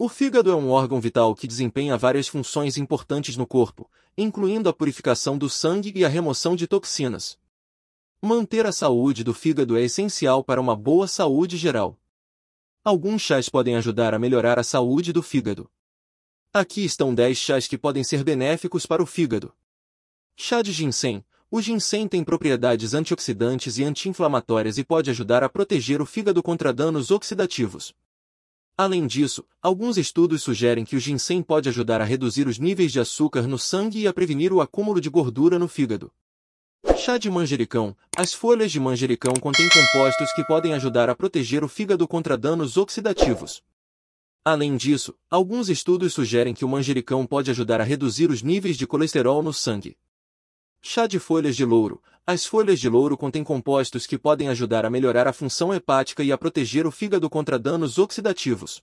O fígado é um órgão vital que desempenha várias funções importantes no corpo, incluindo a purificação do sangue e a remoção de toxinas. Manter a saúde do fígado é essencial para uma boa saúde geral. Alguns chás podem ajudar a melhorar a saúde do fígado. Aqui estão 10 chás que podem ser benéficos para o fígado. Chá de ginseng. O ginseng tem propriedades antioxidantes e anti-inflamatórias e pode ajudar a proteger o fígado contra danos oxidativos. Além disso, alguns estudos sugerem que o ginseng pode ajudar a reduzir os níveis de açúcar no sangue e a prevenir o acúmulo de gordura no fígado. Chá de manjericão. As folhas de manjericão contêm compostos que podem ajudar a proteger o fígado contra danos oxidativos. Além disso, alguns estudos sugerem que o manjericão pode ajudar a reduzir os níveis de colesterol no sangue. Chá de folhas de louro. As folhas de louro contêm compostos que podem ajudar a melhorar a função hepática e a proteger o fígado contra danos oxidativos.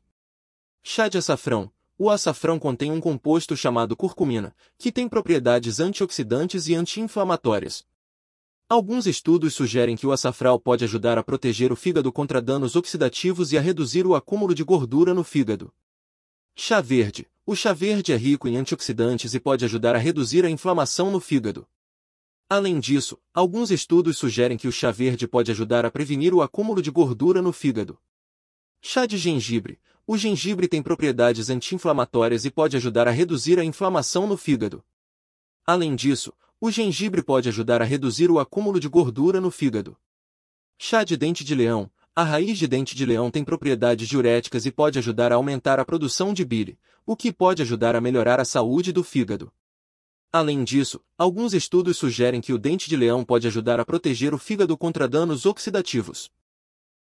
Chá de açafrão. O açafrão contém um composto chamado curcumina, que tem propriedades antioxidantes e anti-inflamatórias. Alguns estudos sugerem que o açafrão pode ajudar a proteger o fígado contra danos oxidativos e a reduzir o acúmulo de gordura no fígado. Chá verde. O chá verde é rico em antioxidantes e pode ajudar a reduzir a inflamação no fígado. Além disso, alguns estudos sugerem que o chá verde pode ajudar a prevenir o acúmulo de gordura no fígado. Chá de gengibre. O gengibre tem propriedades anti-inflamatórias e pode ajudar a reduzir a inflamação no fígado. Além disso, o gengibre pode ajudar a reduzir o acúmulo de gordura no fígado. Chá de dente de leão. A raiz de dente de leão tem propriedades diuréticas e pode ajudar a aumentar a produção de bile, o que pode ajudar a melhorar a saúde do fígado. Além disso, alguns estudos sugerem que o dente de leão pode ajudar a proteger o fígado contra danos oxidativos.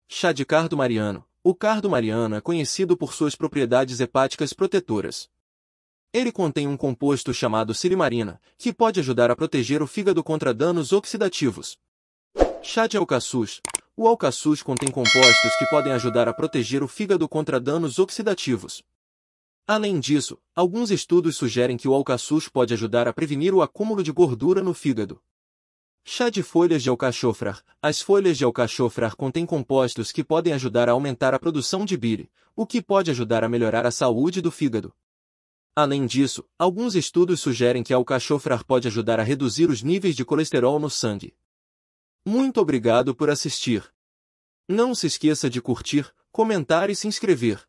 Chá de cardo mariano. O cardo mariano é conhecido por suas propriedades hepáticas protetoras. Ele contém um composto chamado silimarina, que pode ajudar a proteger o fígado contra danos oxidativos. Chá de alcaçuz. O alcaçuz contém compostos que podem ajudar a proteger o fígado contra danos oxidativos. Além disso, alguns estudos sugerem que o alcaçuz pode ajudar a prevenir o acúmulo de gordura no fígado. Chá de folhas de alcachofrar. As folhas de alcachofrar contêm compostos que podem ajudar a aumentar a produção de bile, o que pode ajudar a melhorar a saúde do fígado. Além disso, alguns estudos sugerem que alcachofrar pode ajudar a reduzir os níveis de colesterol no sangue. Muito obrigado por assistir. Não se esqueça de curtir, comentar e se inscrever.